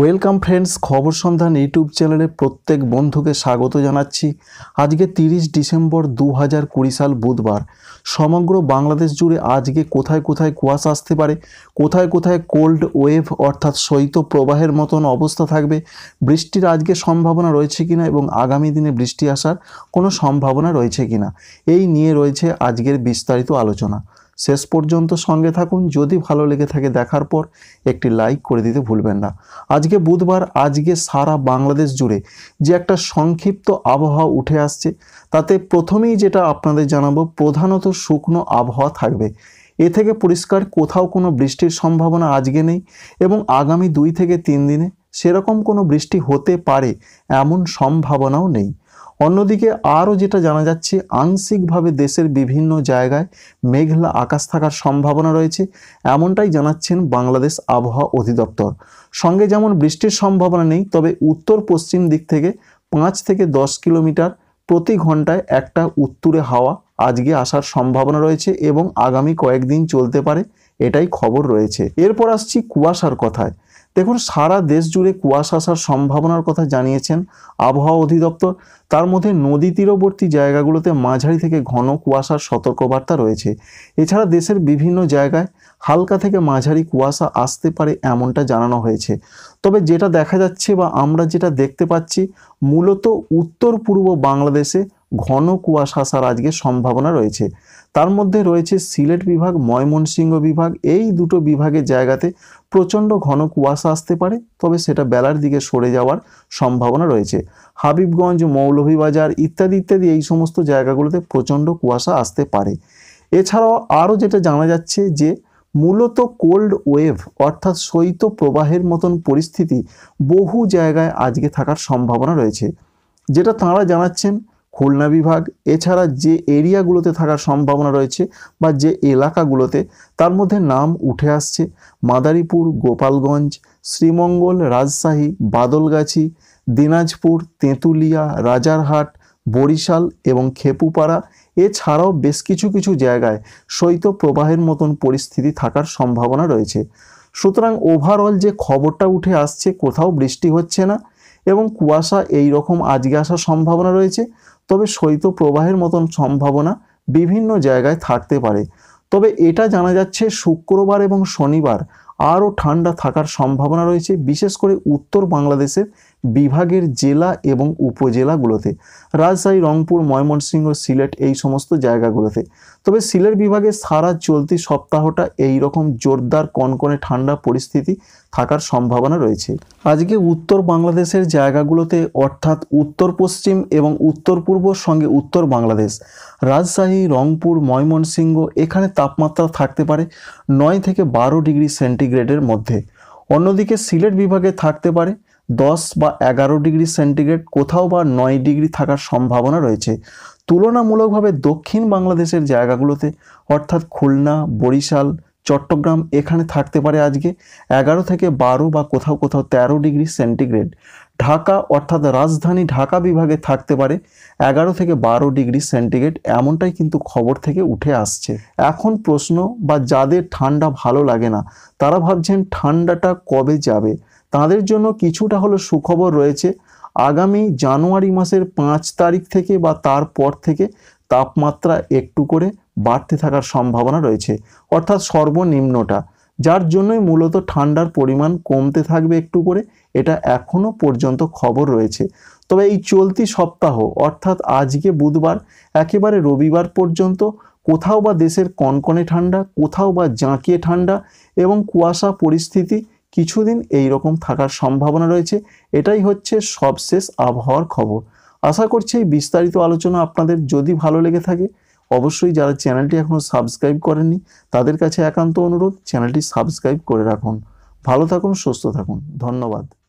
welcome friends খবর সন্ধান YouTube চ্যানেলে প্রত্যেক বন্ধুকে স্বাগত জানাচ্ছি আজকে তিরিশ ডিসেম্বর দু হাজার কুড়ি সাল বুধবার সমগ্র বাংলাদেশ জুড়ে আজকে কোথায় কোথায় কুয়াশা আসতে পারে কোথায় কোথায় কোল্ড ওয়েভ অর্থাৎ শৈত প্রবাহের মতন অবস্থা থাকবে বৃষ্টির আজকে সম্ভাবনা রয়েছে কিনা এবং আগামী দিনে বৃষ্টি আসার কোনো সম্ভাবনা রয়েছে কিনা এই নিয়ে রয়েছে আজকের বিস্তারিত আলোচনা শেষ পর্যন্ত সঙ্গে থাকুন যদি ভালো লেগে থাকে দেখার পর একটি লাইক করে দিতে ভুলবেন না আজকে বুধবার আজকে সারা বাংলাদেশ জুড়ে যে একটা সংক্ষিপ্ত আবহাওয়া উঠে আসছে তাতে প্রথমেই যেটা আপনাদের জানাবো প্রধানত শুকনো আবহাওয়া থাকবে এ থেকে পরিষ্কার কোথাও কোনো বৃষ্টির সম্ভাবনা আজকে নেই এবং আগামী দুই থেকে তিন দিনে সেরকম কোনো বৃষ্টি হতে পারে এমন সম্ভাবনাও নেই অন্যদিকে আরও যেটা জানা যাচ্ছে আংশিকভাবে দেশের বিভিন্ন জায়গায় মেঘলা আকাশ থাকার সম্ভাবনা রয়েছে এমনটাই জানাচ্ছেন বাংলাদেশ আবহাওয়া অধিদপ্তর সঙ্গে যেমন বৃষ্টির সম্ভাবনা নেই তবে উত্তর পশ্চিম দিক থেকে পাঁচ থেকে দশ কিলোমিটার প্রতি ঘন্টায় একটা উত্তুরে হাওয়া আজকে আসার সম্ভাবনা রয়েছে এবং আগামী কয়েকদিন চলতে পারে এটাই খবর রয়েছে এরপর আসছি কুয়াশার কথায় দেখুন সারা দেশ জুড়ে কুয়াশা আসার সম্ভাবনার কথা জানিয়েছেন আবহাওয়া অধিদপ্তর তার মধ্যে নদী তীরবর্তী জায়গাগুলোতে মাঝারি থেকে ঘন কুয়াশার সতর্কবার্তা রয়েছে এছাড়া দেশের বিভিন্ন জায়গায় হালকা থেকে মাঝারি কুয়াশা আসতে পারে এমনটা জানানো হয়েছে তবে যেটা দেখা যাচ্ছে বা আমরা যেটা দেখতে পাচ্ছি মূলত উত্তর পূর্ব বাংলাদেশে ঘন কুয়াশা আসার আজকে সম্ভাবনা রয়েছে তার মধ্যে রয়েছে সিলেট বিভাগ ময়মনসিংহ বিভাগ এই দুটো বিভাগের জায়গাতে প্রচণ্ড ঘন কুয়াশা আসতে পারে তবে সেটা বেলার দিকে সরে যাওয়ার সম্ভাবনা রয়েছে হাবিবগঞ্জ মৌলভীবাজার ইত্যাদি ইত্যাদি এই সমস্ত জায়গাগুলোতে প্রচণ্ড কুয়াশা আসতে পারে এছাড়াও আরও যেটা জানা যাচ্ছে যে মূলত কোল্ড ওয়েভ অর্থাৎ শৈত প্রবাহের মতন পরিস্থিতি বহু জায়গায় আজকে থাকার সম্ভাবনা রয়েছে যেটা তাঁরা জানাচ্ছেন খুলনা বিভাগ এছাড়া যে এরিয়াগুলোতে থাকার সম্ভাবনা রয়েছে বা যে এলাকাগুলোতে তার মধ্যে নাম উঠে আসছে মাদারীপুর গোপালগঞ্জ শ্রীমঙ্গল রাজশাহী বাদলগাছি দিনাজপুর তেঁতুলিয়া রাজারহাট বরিশাল এবং খেপুপাড়া এছাড়াও বেশ কিছু কিছু জায়গায় শৈত্যপ্রবাহের মতন পরিস্থিতি থাকার সম্ভাবনা রয়েছে সুতরাং ওভারঅল যে খবরটা উঠে আসছে কোথাও বৃষ্টি হচ্ছে না এবং কুয়াশা এই রকম আজকে আসার সম্ভাবনা রয়েছে তবে শৈত প্রবাহের মতন সম্ভাবনা বিভিন্ন জায়গায় থাকতে পারে তবে এটা জানা যাচ্ছে শুক্রবার এবং শনিবার আরও ঠান্ডা থাকার সম্ভাবনা রয়েছে বিশেষ করে উত্তর বাংলাদেশের বিভাগের জেলা এবং উপজেলাগুলোতে রাজশাহী রংপুর ময়মনসিংহ সিলেট এই সমস্ত জায়গাগুলোতে তবে সিলেট বিভাগে সারা চলতি সপ্তাহটা এই রকম জোরদার কনকনে ঠান্ডা পরিস্থিতি থাকার সম্ভাবনা রয়েছে আজকে উত্তর বাংলাদেশের জায়গাগুলোতে অর্থাৎ উত্তর পশ্চিম এবং উত্তর পূর্ব সঙ্গে উত্তর বাংলাদেশ রাজশাহী রংপুর ময়মনসিংহ এখানে তাপমাত্রা থাকতে পারে নয় থেকে বারো ডিগ্রি সেন্টিগ্রেডের মধ্যে অন্যদিকে সিলেট বিভাগে থাকতে পারে দশ বা এগারো ডিগ্রি সেন্টিগ্রেড কোথাও বা নয় ডিগ্রি থাকার সম্ভাবনা রয়েছে তুলনামূলকভাবে দক্ষিণ বাংলাদেশের জায়গাগুলোতে অর্থাৎ খুলনা বরিশাল চট্টগ্রাম এখানে থাকতে পারে আজকে এগারো থেকে বারো বা কোথাও কোথাও তেরো ডিগ্রি সেন্টিগ্রেড ঢাকা অর্থাৎ রাজধানী ঢাকা বিভাগে থাকতে পারে এগারো থেকে বারো ডিগ্রি সেন্টিগ্রেড এমনটাই কিন্তু খবর থেকে উঠে আসছে এখন প্রশ্ন বা যাদের ঠান্ডা ভালো লাগে না তারা ভাবছেন ঠান্ডাটা কবে যাবে তাদের জন্য কিছুটা হলো সুখবর রয়েছে আগামী জানুয়ারি মাসের পাঁচ তারিখ থেকে বা তারপর থেকে তাপমাত্রা একটু করে বাড়তে থাকার সম্ভাবনা রয়েছে অর্থাৎ সর্বনিম্নটা যার জন্যই মূলত ঠান্ডার পরিমাণ কমতে থাকবে একটু করে এটা এখনও পর্যন্ত খবর রয়েছে তবে এই চলতি সপ্তাহ অর্থাৎ আজকে বুধবার একেবারে রবিবার পর্যন্ত কোথাও বা দেশের কনকনে ঠান্ডা কোথাও বা জাঁকিয়ে ঠান্ডা এবং কুয়াশা পরিস্থিতি কিছুদিন এই রকম থাকার সম্ভাবনা রয়েছে এটাই হচ্ছে সবশেষ আবহাওয়ার খবর আশা করছি এই বিস্তারিত আলোচনা আপনাদের যদি ভালো লেগে থাকে অবশ্যই যারা চ্যানেলটি এখনও সাবস্ক্রাইব করেননি তাদের কাছে একান্ত অনুরোধ চ্যানেলটি সাবস্ক্রাইব করে রাখুন ভালো থাকুন সুস্থ থাকুন ধন্যবাদ